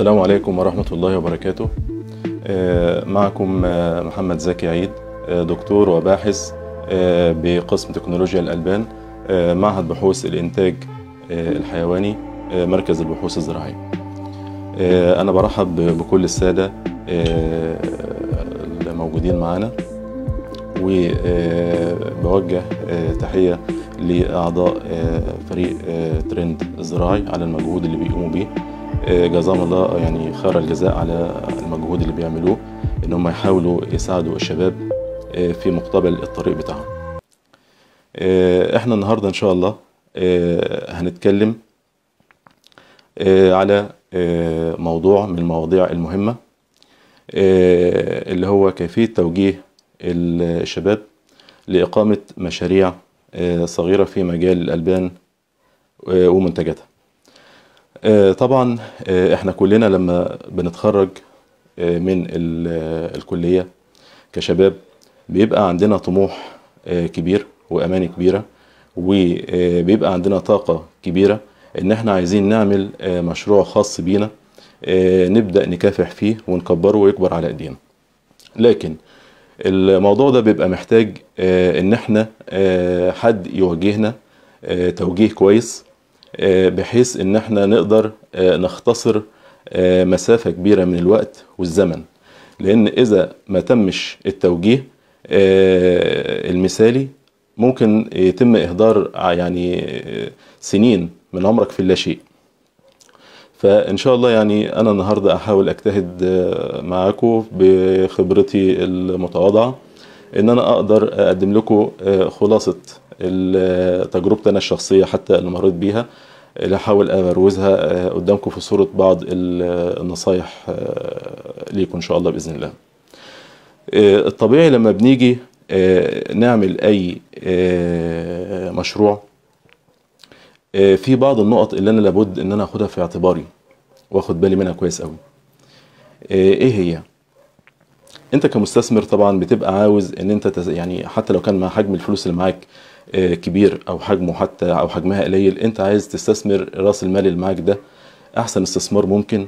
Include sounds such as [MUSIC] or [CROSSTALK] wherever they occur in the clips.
السلام عليكم ورحمة الله وبركاته آه، معكم آه، محمد زكي عيد آه، دكتور وباحث بقسم تكنولوجيا الألبان معهد بحوث الإنتاج الحيواني مركز البحوث الزراعية أنا برحب بكل السادة الموجودين معنا وبوجه تحية لأعضاء فريق ترند الزراعي على المجهود اللي بيقوموا بيه إيه، جزاهم الله يعني خير الجزاء على المجهود اللي بيعملوه ان هم يحاولوا يساعدوا الشباب إيه، في مقتبل الطريق بتاعهم إيه، احنا النهارده ان شاء الله هنتكلم على موضوع من المواضيع المهمة اللي هو كيفية توجيه الشباب لإقامة مشاريع صغيرة في مجال الألبان ومنتجاتها آه، طبعا آه، احنا كلنا لما بنتخرج آه، من الكلية كشباب بيبقى عندنا طموح كبير وأمان كبيرة وبيبقى عندنا طاقة كبيرة إن احنا عايزين نعمل مشروع خاص بينا نبدأ نكافح فيه ونكبره ويكبر على أيدينا لكن الموضوع ده بيبقى محتاج إن احنا حد يوجهنا توجيه كويس آه، بحيث ان احنا نقدر آه، نختصر آه، مسافة كبيرة من الوقت والزمن لان اذا ما تمش التوجيه المثالي ممكن يتم اهدار يعني سنين من عمرك في اللاشيء فان شاء الله يعني انا النهارده احاول اجتهد معاكم بخبرتي المتواضعه ان انا اقدر اقدم لكم خلاصه تجربتي انا الشخصيه حتى اللي مريت بيها اللي هحاول ابروزها آه، قدامكم في صوره بعض النصايح آه، ليكم ان شاء الله باذن الله آه، الطبيعي لما بنيجي نعمل اي مشروع في بعض النقط اللي انا لابد ان انا اخدها في اعتباري واخد بالي منها كويس قوي ايه هي انت كمستثمر طبعا بتبقى عاوز ان انت تز... يعني حتى لو كان مع حجم الفلوس اللي معاك آه، كبير او حجمه حتى او حجمها قليل انت عايز تستثمر راس المال اللي معاك ده احسن استثمار ممكن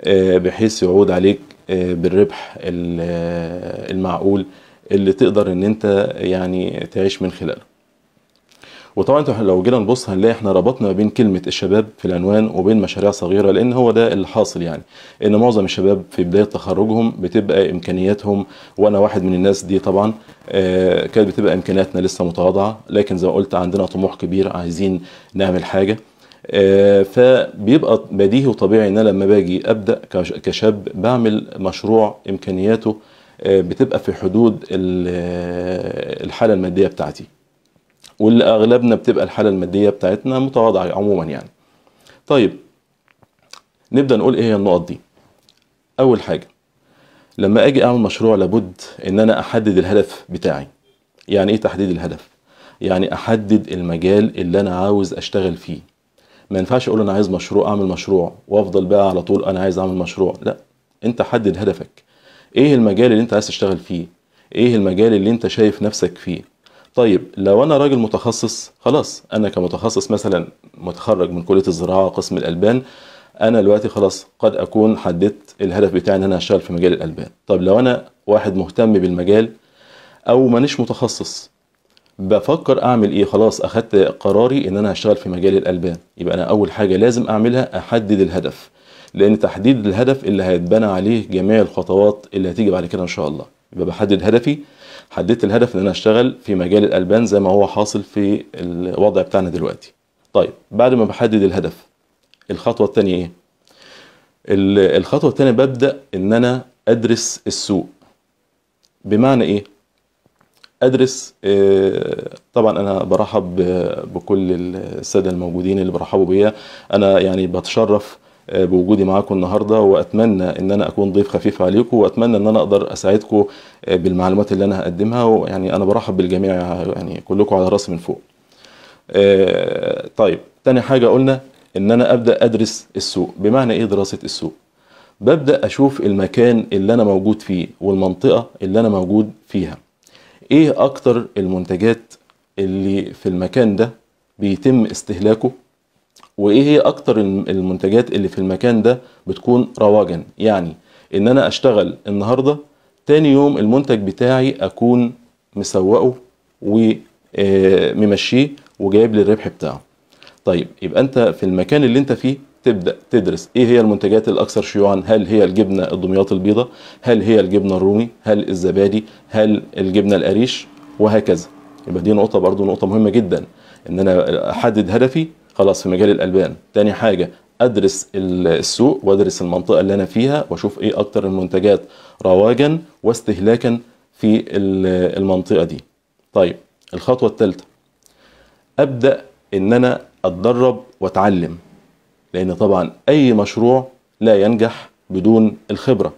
آه، بحيث يعود عليك آه، بالربح المعقول اللي تقدر ان انت يعني تعيش من خلاله وطبعا انتوا لو جينا نبص هنلاقي احنا ربطنا ما بين كلمه الشباب في العنوان وبين مشاريع صغيره لان هو ده اللي حاصل يعني ان معظم الشباب في بدايه تخرجهم بتبقى امكانياتهم وانا واحد من الناس دي طبعا آه كانت بتبقى امكانياتنا لسه متواضعه لكن زي ما قلت عندنا طموح كبير عايزين نعمل حاجه آه فبيبقى بديهي وطبيعي ان انا لما باجي ابدا كشاب بعمل مشروع امكانياته آه بتبقى في حدود الحاله الماديه بتاعتي واللي اغلبنا بتبقى الحاله الماديه بتاعتنا متواضعه عموما يعني. طيب نبدا نقول ايه هي النقط دي. اول حاجه لما اجي اعمل مشروع لابد ان انا احدد الهدف بتاعي. يعني ايه تحديد الهدف؟ يعني احدد المجال اللي انا عاوز اشتغل فيه. ما ينفعش اقول انا عايز مشروع اعمل مشروع وافضل بقى على طول انا عايز اعمل مشروع، لا انت حدد هدفك. ايه المجال اللي انت عايز تشتغل فيه؟ ايه المجال اللي انت شايف نفسك فيه؟ طيب لو انا راجل متخصص خلاص انا كمتخصص مثلا متخرج من كليه الزراعه قسم الالبان انا دلوقتي خلاص قد اكون حددت الهدف بتاعي ان انا اشتغل في مجال الالبان طب لو انا واحد مهتم بالمجال او مانيش متخصص بفكر اعمل ايه خلاص اخدت قراري ان انا هشتغل في مجال الالبان يبقى انا اول حاجه لازم اعملها احدد الهدف لان تحديد الهدف اللي هيتبنى عليه جميع الخطوات اللي هتيجي بعد كده ان شاء الله يبقى بحدد هدفي حددت الهدف ان انا اشتغل في مجال الالبان زي ما هو حاصل في الوضع بتاعنا دلوقتي طيب بعد ما بحدد الهدف الخطوه الثانيه ايه الخطوه الثانيه ببدا ان انا ادرس السوق بمعنى ايه ادرس آه، طبعا انا برحب بكل الساده الموجودين اللي برحبوا بيا انا يعني بتشرف آه، بوجودي معاكم النهارده واتمنى ان انا اكون ضيف خفيف عليكم واتمنى ان انا اقدر اساعدكم آه، بالمعلومات اللي انا هقدمها ويعني انا برحب بالجميع يعني كلكم على راسي من فوق. آه، طيب تاني حاجه قلنا ان انا ابدا ادرس السوق بمعنى ايه دراسه السوق؟ ببدا اشوف المكان اللي انا موجود فيه والمنطقه اللي انا موجود فيها. ايه اكتر المنتجات اللي في المكان ده بيتم استهلاكه وايه هي اكتر المنتجات اللي في المكان ده بتكون رواجا يعني ان انا اشتغل النهارده تاني يوم المنتج بتاعي اكون مسوقه وممشيه آه، وجايب لي الربح بتاعه طيب يبقى انت في المكان اللي انت فيه تبدا تدرس ايه هي المنتجات الاكثر شيوعا هل هي الجبنه الدمياط البيضاء هل هي الجبنه الرومي هل الزبادي هل الجبنه القريش وهكذا يبقى دي نقطه برضو نقطه مهمه جدا ان انا احدد هدفي خلاص في مجال الالبان تاني حاجه ادرس السوق وادرس المنطقه اللي انا فيها واشوف ايه اكتر المنتجات رواجا واستهلاكا في المنطقه دي طيب الخطوه الثالثه ابدا ان انا اتدرب واتعلم لان طبعا اي مشروع لا ينجح بدون الخبره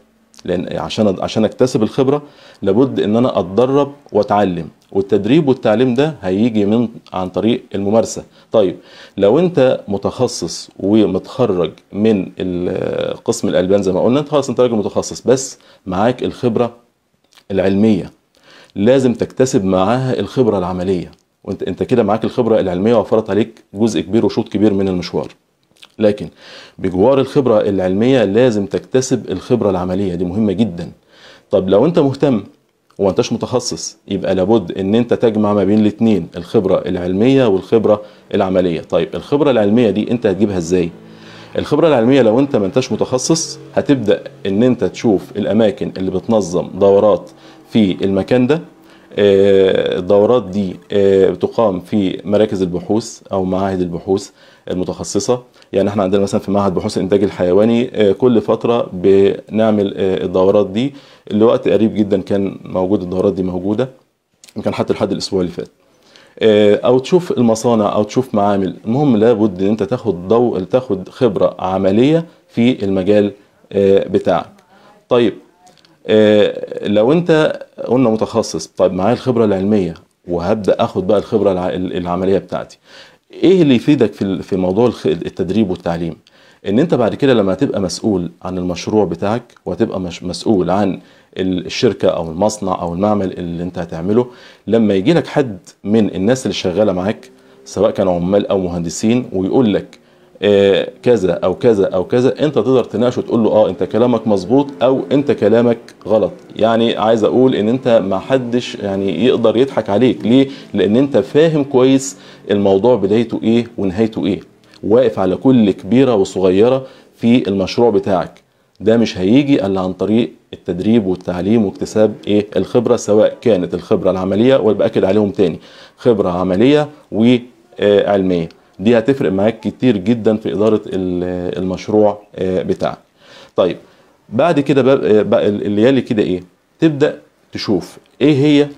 لان عشان عشان اكتسب الخبره لابد ان انا اتدرب واتعلم والتدريب والتعليم ده هيجي من عن طريق الممارسه طيب لو انت متخصص ومتخرج من قسم الالبان زي ما قلنا انت خلاص انت راجل متخصص بس معاك الخبره العلميه لازم تكتسب معاها الخبره العمليه وانت انت كده معاك الخبره العلميه وفرت عليك جزء كبير وشوط كبير من المشوار لكن بجوار الخبرة العلمية لازم تكتسب الخبرة العملية دي مهمة جدا طب لو انت مهتم وما متخصص يبقى لابد ان انت تجمع ما بين الاثنين الخبرة العلمية والخبرة العملية طيب الخبرة العلمية دي انت هتجيبها ازاي الخبرة العلمية لو انت ما متخصص هتبدأ ان انت تشوف الاماكن اللي بتنظم دورات في المكان ده آه، الدورات دي آه، بتقام في مراكز البحوث او معاهد البحوث المتخصصه يعني احنا عندنا مثلا في معهد بحوث الانتاج الحيواني آه، كل فتره بنعمل آه، الدورات دي لوقت قريب جدا كان موجود الدورات دي موجوده يمكن حتى لحد الاسبوع اللي فات آه، او تشوف المصانع او تشوف معامل المهم لابد ان انت تاخد ضوء تاخد خبره عمليه في المجال بتاعك طيب لو انت قلنا متخصص طيب معايا الخبره العلميه وهبدا اخد بقى الخبره العمليه بتاعتي ايه اللي يفيدك في في موضوع التدريب والتعليم ان انت بعد كده لما تبقى مسؤول عن المشروع بتاعك وتبقى مش مسؤول عن الشركه او المصنع او المعمل اللي انت هتعمله لما يجي لك حد من الناس اللي شغاله معاك سواء كانوا عمال او مهندسين ويقول لك آه، كذا او كذا او كذا انت تقدر تناقشه وتقول له اه انت كلامك مظبوط او انت كلامك غلط يعني عايز اقول ان انت ما حدش يعني يقدر يضحك عليك ليه لان انت فاهم كويس الموضوع بدايته ايه ونهايته ايه واقف على كل كبيره وصغيره في المشروع بتاعك ده مش هيجي الا عن طريق التدريب والتعليم واكتساب ايه الخبره سواء كانت الخبره العمليه وباكد عليهم تاني خبره عمليه وعلميه دي هتفرق معاك كتير جدا في اداره المشروع آه، بتاعك طيب بعد كده بقى آه، اللي يلي كده ايه تبدا تشوف ايه هي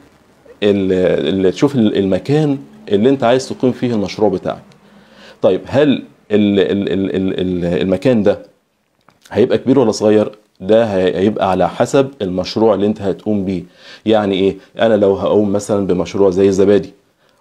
اللي تشوف المكان اللي انت عايز تقيم فيه المشروع بتاعك طيب هل الـ الـ الـ الـ المكان ده هيبقى كبير ولا صغير ده هيبقى على حسب المشروع اللي انت هتقوم بيه يعني ايه انا لو هقوم مثلا بمشروع زي الزبادي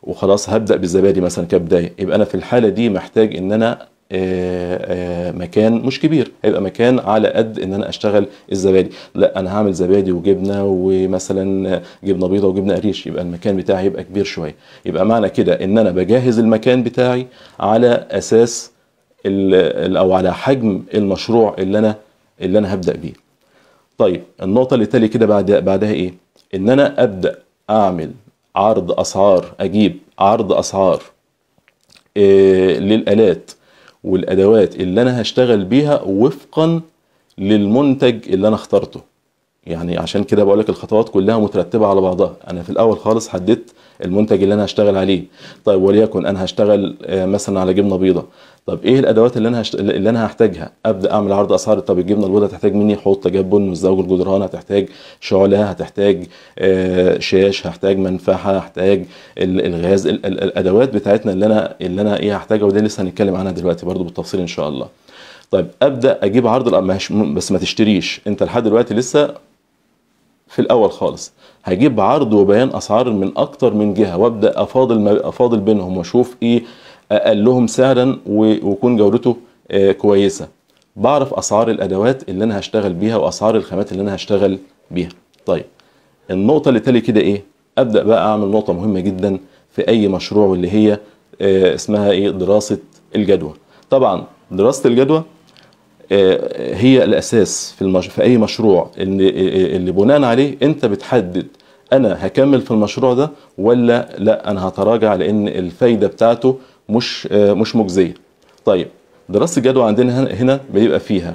وخلاص هبدا بالزبادي مثلا كبدايه يبقى انا في الحاله دي محتاج ان انا آه، آه، مكان مش كبير هيبقى مكان على قد ان انا اشتغل الزبادي لا انا هعمل زبادي وجبنه ومثلا جبنه بيضه وجبنه قريش يبقى المكان بتاعي يبقى كبير شويه يبقى معنى كده ان انا بجهز المكان بتاعي على اساس او على حجم المشروع اللي انا اللي انا هبدا بيه طيب النقطه اللي تالي كده بعد بعدها ايه ان انا ابدا اعمل عرض اسعار اجيب عرض اسعار آه، للالات والادوات اللي انا هشتغل بيها وفقا للمنتج اللي انا اخترته يعني عشان كده بقول لك الخطوات كلها مترتبه على بعضها انا في الاول خالص حددت المنتج اللي انا هشتغل عليه طيب وليكن انا هشتغل آه، مثلا على جبنه بيضه طب ايه الادوات اللي انا هشت... اللي انا هحتاجها ابدا اعمل عرض اسعار طب الجبنه البيضاء هتحتاج مني حوض تجبن مزدوج الجدران هتحتاج شعله هتحتاج آه، شاش هحتاج منفحه هحتاج الغاز الادوات بتاعتنا اللي انا اللي انا ايه هحتاجها وده لسه هنتكلم عنها دلوقتي برضو بالتفصيل ان شاء الله طيب ابدا اجيب عرض بس ما تشتريش انت لحد دلوقتي لسه في الاول خالص هجيب عرض وبيان اسعار من اكتر من جهه وابدا افاضل افاضل بينهم واشوف ايه اقلهم سعرا ويكون جودته آه، كويسه بعرف اسعار الادوات اللي انا هشتغل بيها واسعار الخامات اللي انا هشتغل بيها طيب النقطه اللي تالي كده ايه ابدا بقى اعمل نقطه مهمه جدا في اي مشروع واللي هي آه، اسمها ايه دراسه الجدوى طبعا دراسه الجدوى آه، هي الاساس في, في اي مشروع اللي, اللي بناء عليه انت بتحدد انا هكمل في المشروع ده ولا لا انا هتراجع لان الفايده بتاعته مش آه، مش مجزيه طيب دراسه الجدوى عندنا هنا بيبقى فيها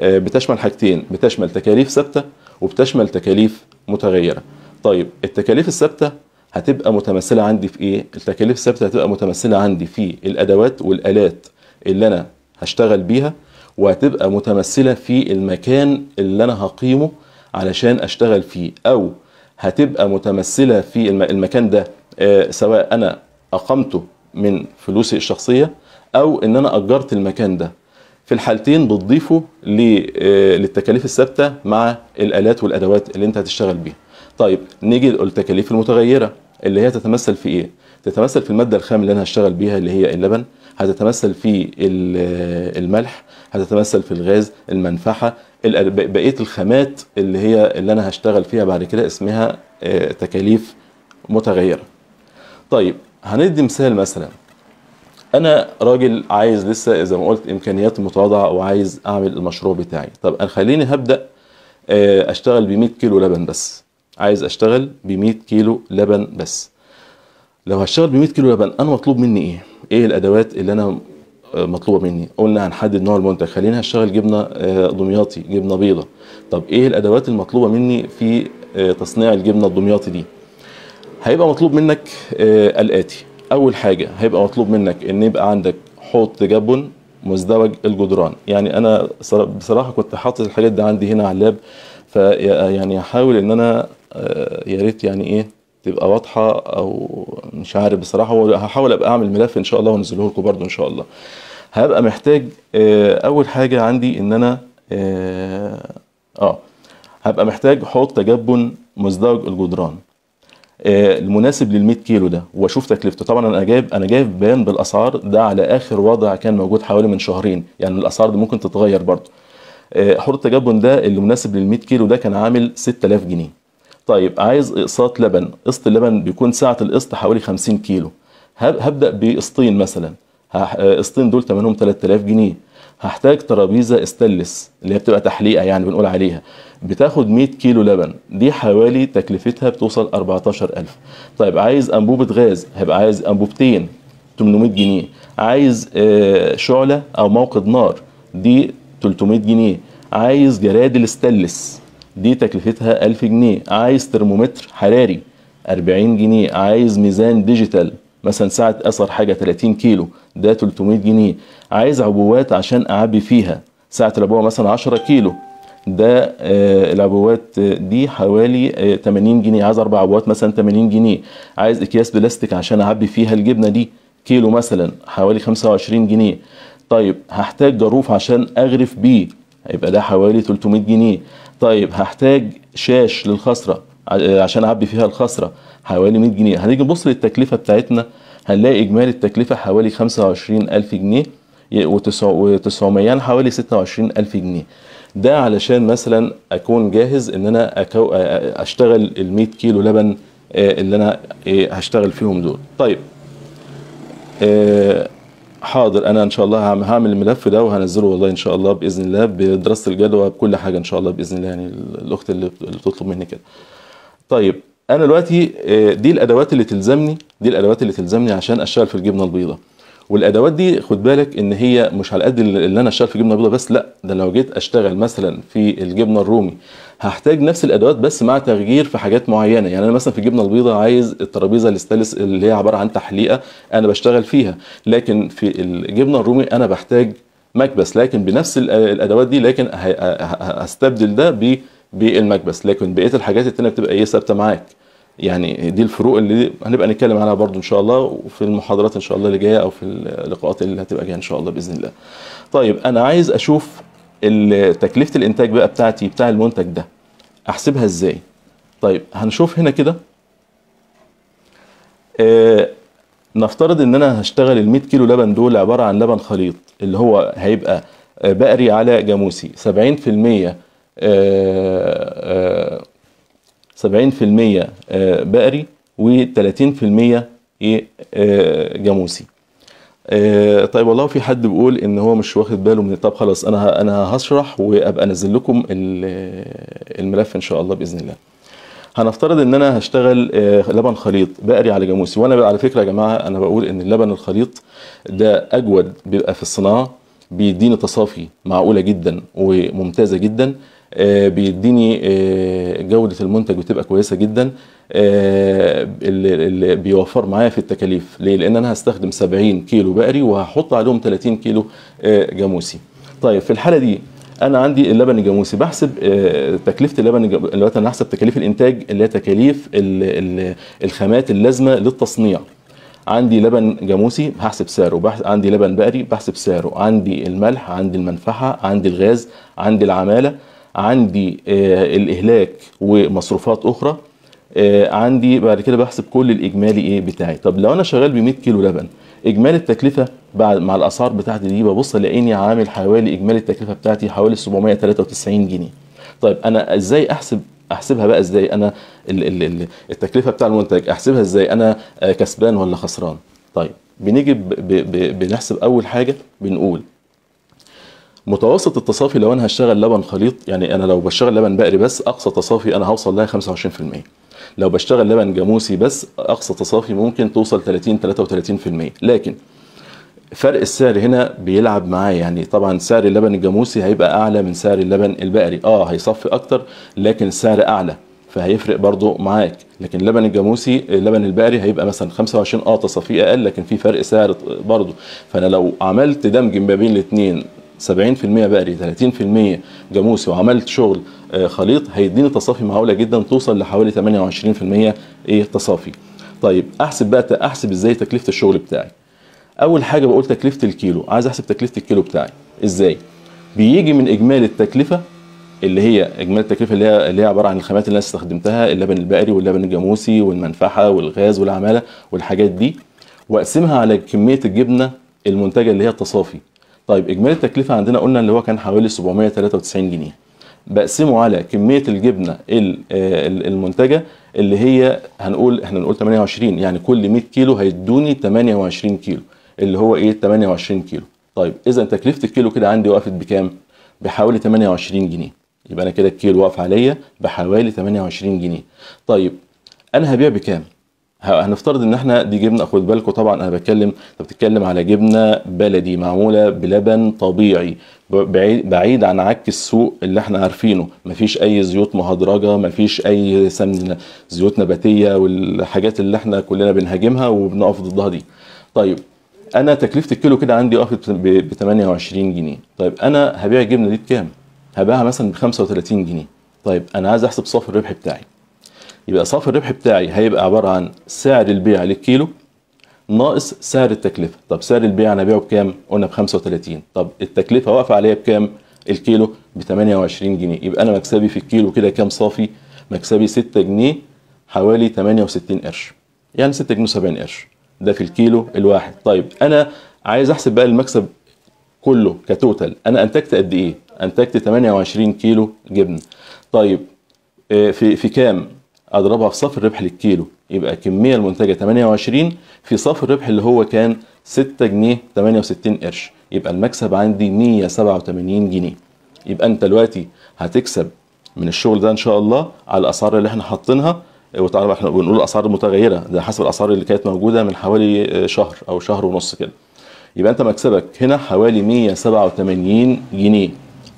آه، بتشمل حاجتين بتشمل تكاليف ثابته وبتشمل تكاليف متغيره طيب التكاليف الثابته هتبقى متمثله عندي في ايه التكاليف الثابته هتبقى متمثله عندي في الادوات والالات اللي انا هشتغل بيها وهتبقى متمثلة في المكان اللي أنا هقيمه علشان أشتغل فيه أو هتبقى متمثلة في المكان ده آه، سواء أنا أقمته من فلوسي الشخصية أو إن أنا أجرت المكان ده في الحالتين بتضيفه آه، للتكاليف الثابته مع الالات والادوات اللي انت هتشتغل بيها. طيب نيجي للتكاليف المتغيره اللي هي تتمثل في ايه؟ تتمثل في الماده الخام اللي انا هشتغل بيها اللي هي اللبن هتتمثل في الملح هتتمثل في الغاز المنفحه بقيه الخامات اللي هي اللي انا هشتغل فيها بعد كده اسمها آه، تكاليف متغيره طيب هندي مثال مثلا انا راجل عايز لسه زي ما قلت امكانيات متواضعه وعايز اعمل المشروع بتاعي طب انا خليني هبدا آه، اشتغل ب 100 كيلو لبن بس عايز اشتغل ب 100 كيلو لبن بس لو هشتغل ب 100 كيلو لبن انا مطلوب مني ايه؟ ايه الادوات اللي انا آه، مطلوبه مني قلنا هنحدد نوع المنتج خلينا هشتغل جبنه آه، دمياطي جبنه بيضه طب ايه الادوات المطلوبه مني في آه، تصنيع الجبنه الدمياطي دي هيبقى مطلوب منك الاتي اول حاجه هيبقى مطلوب منك ان يبقى عندك حوض تجبن مزدوج الجدران يعني انا بصراحه كنت حاطط الحاجات دي عندي هنا على اللاب فيعني احاول ان انا يا ريت يعني ايه تبقى واضحه او مش عارف بصراحه هحاول ابقى اعمل ملف ان شاء الله وانزله لكم برده ان شاء الله هبقى محتاج آه، اول حاجه عندي ان انا اه, آه، هبقى محتاج حوض تجبن مزدوج الجدران آه، المناسب لل 100 كيلو ده واشوف تكلفته طبعا انا جايب انا جايب بيان بالاسعار ده على اخر وضع كان موجود حوالي من شهرين يعني الاسعار دي ممكن تتغير برضه حوض التجبن ده اللي مناسب لل 100 كيلو ده كان عامل 6000 جنيه طيب عايز اقساط لبن قسط اللبن بيكون سعه القسط حوالي 50 كيلو هبدا بقسطين مثلا قسطين دول تمنهم 3000 جنيه هحتاج ترابيزه استلس اللي هي بتبقى تحليقه يعني بنقول عليها بتاخد 100 كيلو لبن دي حوالي تكلفتها بتوصل 14000 طيب عايز انبوبه غاز هيبقى عايز انبوبتين 800 جنيه عايز آه، شعله او موقد نار دي 300 جنيه عايز جرادل الاستلس دي تكلفتها 1000 جنيه عايز ترمومتر حراري 40 جنيه عايز ميزان ديجيتال مثلا ساعة أثر حاجة 30 كيلو ده 300 جنيه عايز عبوات عشان أعبي فيها ساعة العبوة مثلا 10 كيلو ده آه، العبوات دي حوالي 80 آه، جنيه عايز أربع عبوات مثلا 80 جنيه عايز أكياس بلاستيك عشان أعبي فيها الجبنة دي كيلو مثلا حوالي 25 جنيه طيب هحتاج جروف عشان أغرف بيه هيبقى ده حوالي 300 جنيه طيب هحتاج شاش للخسرة عشان أعبي فيها الخسرة حوالي 100 جنيه هنيجي نبص للتكلفة بتاعتنا هنلاقي إجمالي التكلفة حوالي 25000 جنيه و900 حوالي 26000 جنيه ده علشان مثلا أكون جاهز إن أنا أكو أشتغل ال 100 كيلو لبن آه، اللي أنا إيه، هشتغل فيهم دول طيب آه، حاضر انا ان شاء الله هعمل الملف ده وهنزله والله ان شاء الله باذن الله بدراسه الجدوى بكل حاجه ان شاء الله باذن الله يعني الاخت اللي بتطلب مني كده طيب انا دلوقتي آه، دي الادوات اللي تلزمني دي الادوات اللي تلزمني عشان اشتغل في الجبنه البيضاء والادوات دي خد بالك ان هي مش على قد اللي انا اشتغل في جبنه بيضاء بس لا ده لو جيت اشتغل مثلا في الجبنه الرومي هحتاج نفس الادوات بس مع تغيير في حاجات معينه يعني انا مثلا في الجبنه البيضاء عايز الترابيزه الاستلس اللي هي عباره عن تحليقه انا بشتغل فيها لكن في الجبنه الرومي انا بحتاج مكبس لكن بنفس الادوات دي لكن هستبدل ده بالمكبس لكن بقيه الحاجات التانيه بتبقى ايه ثابته معاك يعني دي الفروق اللي هنبقى نتكلم عنها برضو ان شاء الله في المحاضرات ان شاء الله اللي جايه او في اللقاءات اللي هتبقى جايه ان شاء الله باذن الله. طيب انا عايز اشوف تكلفه الانتاج بقى بتاعتي بتاع المنتج ده احسبها ازاي؟ طيب هنشوف هنا كده آه نفترض ان انا هشتغل ال 100 كيلو لبن دول عباره عن لبن خليط اللي هو هيبقى بقري على جاموسي 70% آه آه 70% آه، بقري و30% ايه آه، جاموسي آه، طيب والله في حد بيقول ان هو مش واخد باله من إيه؟ طب خلاص انا انا هشرح وابقى انزل لكم الملف ان شاء الله باذن الله هنفترض ان انا هشتغل لبن خليط بقري على جاموسي وانا على فكره يا جماعه انا بقول ان اللبن الخليط ده اجود بيبقى في الصناعه بيديني تصافي معقوله جدا وممتازه جدا آه، بيديني آه، جوده المنتج بتبقى كويسه جدا آه، اللي بيوفر معايا في التكاليف ليه لان انا هستخدم 70 كيلو بقري وهحط عليهم 30 كيلو جاموسي طيب في الحاله دي انا عندي اللبن الجاموسي بحسب تكلفه اللبن اللي انا هحسب تكاليف الانتاج اللي هي تكاليف الخامات اللازمه للتصنيع عندي لبن جاموسي هحسب سعره بحس... عندي لبن بقري بحسب سعره عندي الملح عندي المنفحه عندي الغاز عندي العماله عندي آه، الاهلاك ومصروفات اخرى آه، عندي بعد كده بحسب كل الاجمالي ايه بتاعي طب لو انا شغال ب 100 كيلو لبن اجمالي التكلفه بعد مع الاسعار بتاعتي دي ببص الاقيني عامل حوالي اجمالي التكلفه بتاعتي حوالي 793 جنيه طيب انا ازاي احسب احسبها بقى ازاي انا التكلفه بتاع المنتج احسبها ازاي انا آه، كسبان ولا خسران طيب بنيجي بنحسب اول حاجه بنقول متوسط التصافي لو انا هشتغل لبن خليط يعني انا لو بشتغل لبن بقري بس اقصى تصافي انا هوصل لها 25% لو بشتغل لبن جاموسي بس اقصى تصافي ممكن توصل 30 33% لكن فرق السعر هنا بيلعب معايا يعني طبعا سعر اللبن الجاموسي هيبقى اعلى من سعر اللبن البقري اه هيصفي اكتر لكن السعر اعلى فهيفرق برضو معاك لكن اللبن الجاموسي اللبن البقري هيبقى مثلا 25 اه تصافيه اقل لكن في فرق سعر برضو فانا لو عملت دمج ما بين الاثنين 70% بقري 30% جاموسي وعملت شغل آه، خليط هيديني تصافي معقوله جدا توصل لحوالي 28% ايه تصافي طيب احسب بقى احسب ازاي تكلفه الشغل بتاعي اول حاجه بقول تكلفه الكيلو عايز احسب تكلفه الكيلو بتاعي ازاي بيجي من اجمالي التكلفه اللي هي اجمالي التكلفه اللي هي اللي هي عباره عن الخامات اللي انا استخدمتها اللبن البقري واللبن الجاموسي والمنفحه والغاز والعماله والحاجات دي واقسمها على كميه الجبنه المنتجه اللي هي التصافي طيب اجمالي التكلفه عندنا قلنا اللي هو كان حوالي 793 جنيه بقسمه على كميه الجبنه المنتجه اللي هي هنقول احنا هنقول 28 يعني كل 100 كيلو هيدوني 28 كيلو اللي هو ايه 28 كيلو طيب اذا تكلفه الكيلو كده عندي وقفت بكام بحوالي 28 جنيه يبقى انا كده الكيلو واقف عليا بحوالي 28 جنيه طيب انا هبيع بكام هنفترض ان احنا دي جبنه خد بالكم طبعا انا بتكلم انت بتتكلم على جبنه بلدي معموله بلبن طبيعي بعيد, بعيد عن عك السوق اللي احنا عارفينه مفيش اي زيوت مهدرجه مفيش اي سمن زيوت نباتيه والحاجات اللي احنا كلنا بنهاجمها وبنقف ضدها دي طيب انا تكلفه الكيلو كده عندي وقفت ب 28 جنيه طيب انا هبيع الجبنه دي بكام هبيعها مثلا ب 35 جنيه طيب انا عايز احسب صافي الربح بتاعي يبقى صافي الربح بتاعي هيبقى عباره عن سعر البيع للكيلو ناقص سعر التكلفه طب سعر البيع انا بيعه بكام قلنا ب 35 طب التكلفه واقفه عليا بكام الكيلو ب 28 جنيه يبقى انا مكسبي في الكيلو كده كام صافي مكسبي 6 جنيه حوالي 68 قرش يعني 6 جنيه 70 قرش ده في الكيلو الواحد طيب انا عايز احسب بقى المكسب كله كتوتال انا انتجت قد ايه انتجت 28 كيلو جبن طيب آه، في في كام اضربها في صف الربح للكيلو يبقى الكميه المنتجه 28 في صف الربح اللي هو كان 6 جنيه 68 قرش يبقى المكسب عندي 187 جنيه يبقى انت دلوقتي هتكسب من الشغل ده ان شاء الله على الاسعار اللي احنا حاطينها إيه، وتعرف احنا بنقول الاسعار متغيره ده حسب الاسعار اللي كانت موجوده من حوالي آه، شهر او شهر ونص كده يبقى انت مكسبك هنا حوالي 187 جنيه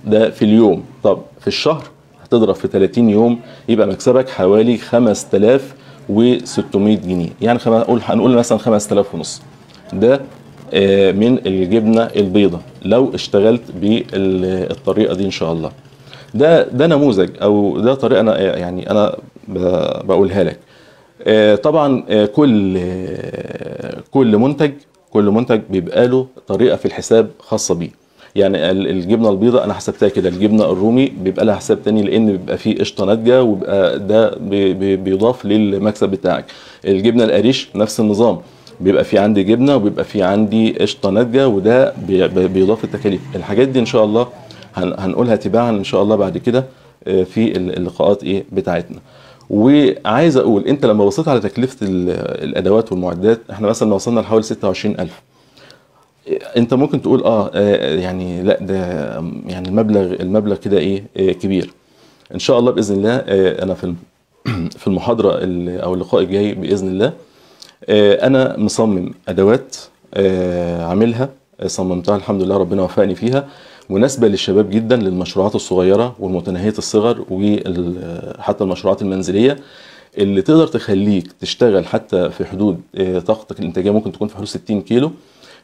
ده في اليوم طب في الشهر هتضرب في 30 يوم يبقى مكسبك حوالي 5600 جنيه يعني خم... هنقول مثلا 5000 ونص ده آه، من الجبنه البيضة لو اشتغلت بالطريقه دي ان شاء الله ده ده نموذج او ده طريقه انا يعني انا بقولها لك آه، طبعا آه، كل كل منتج كل منتج بيبقى له طريقه في الحساب خاصه بيه يعني الجبنه البيضاء انا حسبتها كده الجبنه الرومي بيبقى لها حساب تاني لان بيبقى فيه قشطه ناتجه وبيبقى ده بيضاف للمكسب بتاعك الجبنه القريش نفس النظام بيبقى في عندي جبنه وبيبقى في عندي قشطه ناتجه وده بيضاف التكاليف الحاجات دي ان شاء الله هنقولها تباعا ان شاء الله بعد كده آه، في اللقاءات ايه بتاعتنا وعايز اقول انت لما بصيت على تكلفه الادوات والمعدات احنا مثلا وصلنا لحوالي 26000 انت ممكن تقول آه،, اه يعني لا ده يعني المبلغ المبلغ كده ايه آه، كبير ان شاء الله باذن الله آه، انا في [CLEARS THROAT] في المحاضره او اللقاء الجاي باذن الله انا مصمم ادوات عاملها صممتها الحمد لله ربنا وفقني فيها مناسبه للشباب جدا للمشروعات الصغيره والمتناهيه الصغر وحتى المشروعات المنزليه اللي تقدر تخليك تشتغل حتى في حدود طاقتك الانتاجيه ممكن تكون في حدود 60 كيلو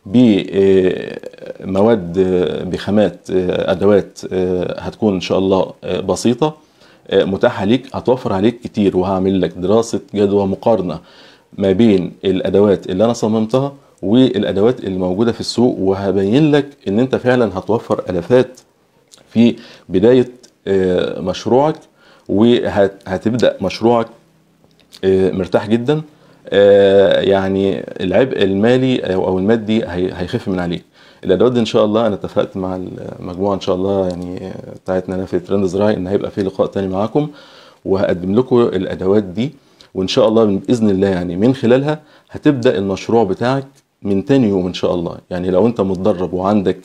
بمواد بخامات ادوات هتكون ان شاء الله بسيطه متاحه ليك هتوفر عليك كتير وهعمل لك دراسه جدوى مقارنه ما بين الادوات اللي انا صممتها والادوات اللي موجوده في السوق وهبين لك ان انت فعلا هتوفر الافات في بدايه مشروعك وهتبدا مشروعك آه، مرتاح جدا آه، يعني العبء المالي او المادي هيخف من عليه الادوات دي ان شاء الله انا اتفقت مع المجموعه ان شاء الله يعني بتاعتنا هنا في ترند زراعي ان هيبقى في لقاء تاني معاكم وهقدم لكم الادوات دي وان شاء الله باذن الله يعني من خلالها هتبدا المشروع بتاعك من تاني يوم ان شاء الله يعني لو انت متدرب وعندك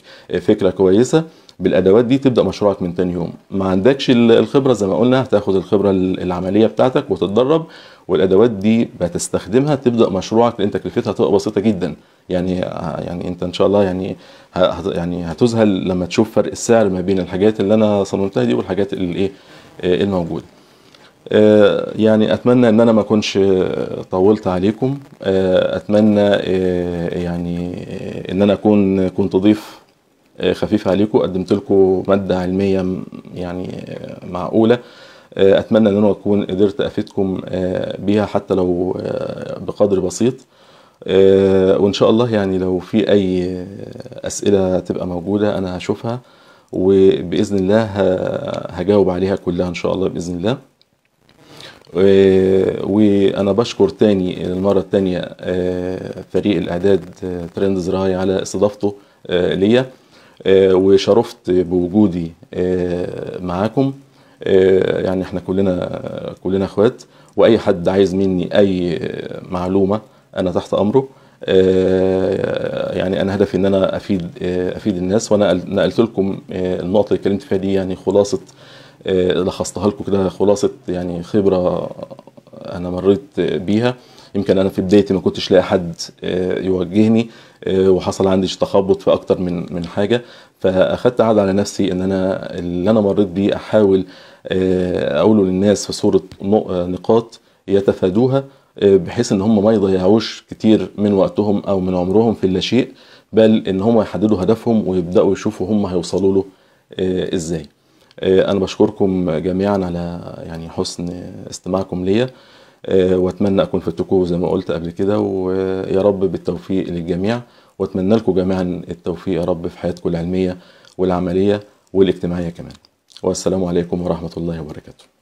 فكره كويسه بالادوات دي تبدا مشروعك من تاني يوم ما عندكش الخبره زي ما قلنا هتاخد الخبره العمليه بتاعتك وتتدرب والادوات دي بتستخدمها تبدا مشروعك لان تكلفتها هتبقى بسيطه جدا يعني يعني انت ان شاء الله يعني يعني هتذهل لما تشوف فرق السعر ما بين الحاجات اللي انا صممتها دي والحاجات اللي ايه آه، الموجوده آه، يعني اتمنى ان انا ما اكونش طولت عليكم آه، اتمنى يعني ان انا اكون كنت ضيف خفيف عليكم قدمت لكم ماده علميه يعني معقوله آه، اتمنى ان انا اكون قدرت افيدكم آه، بيها حتى لو آه، بقدر بسيط وان شاء الله يعني لو في اي اسئله تبقى موجوده انا هشوفها وباذن الله هجاوب عليها كلها ان شاء الله باذن الله وانا بشكر تاني المره التانيه فريق الاعداد ترند زراعي على استضافته ليا وشرفت بوجودي معاكم آه، يعني احنا كلنا كلنا اخوات واي حد عايز مني اي معلومه انا تحت امره آه، يعني انا هدفي ان انا افيد آه، افيد الناس وانا نقلت لكم النقطه اللي اتكلمت فيها دي يعني خلاصه لخصتها لكم كده خلاصه يعني خبره انا مريت بيها يمكن انا في بدايتي ما كنتش لاقي حد يوجهني آه، وحصل عندي تخبط في اكتر من من حاجه فاخدت عهد على نفسي ان انا اللي انا مريت بيه احاول آه، اقوله للناس في صوره آه، نقاط يتفادوها بحيث ان هم ما يضيعوش كتير من وقتهم او من عمرهم في اللاشيء بل ان هم يحددوا هدفهم ويبداوا يشوفوا هم هيوصلوا له ازاي انا بشكركم جميعا على يعني حسن استماعكم ليا آه، واتمنى اكون فدتكم زي ما قلت قبل كده ويا رب بالتوفيق للجميع واتمنى لكم جميعا التوفيق يا رب في حياتكم العلميه والعمليه والاجتماعيه كمان والسلام عليكم ورحمه الله وبركاته